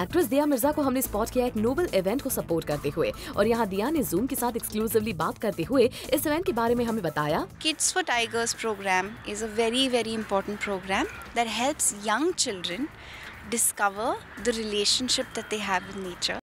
actress दिया मिर्जा को हमने स्पॉट किया एक नोबल इवेंट को सपोर्ट करते हुए और यहाँ दिया ने जूम के साथ एक्सक्लूसिवली बात करते हुए इस इवेंट के बारे में हमें बताया kids for tigers program is a very very important program that helps young children discover the relationship that they have with nature